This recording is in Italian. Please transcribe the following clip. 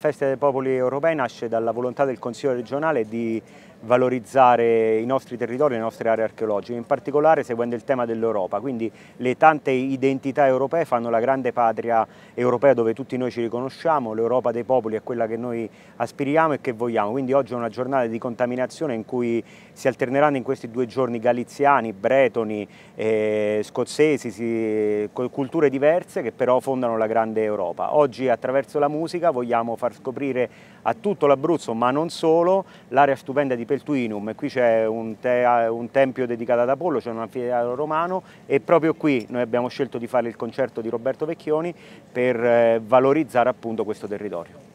La Festa dei Popoli Europei nasce dalla volontà del Consiglio regionale di valorizzare i nostri territori e le nostre aree archeologiche, in particolare seguendo il tema dell'Europa, quindi le tante identità europee fanno la grande patria europea dove tutti noi ci riconosciamo, l'Europa dei popoli è quella che noi aspiriamo e che vogliamo, quindi oggi è una giornata di contaminazione in cui si alterneranno in questi due giorni galiziani, bretoni, eh, scozzesi, si, culture diverse che però fondano la grande Europa. Oggi attraverso la musica vogliamo fare far scoprire a tutto l'Abruzzo, ma non solo, l'area stupenda di Peltuinum. Qui c'è un, te un, tempio dedicato ad Apollo, c'è un anfiteatro romano e proprio qui noi abbiamo scelto di fare il concerto di Roberto Vecchioni per eh, valorizzare appunto questo territorio.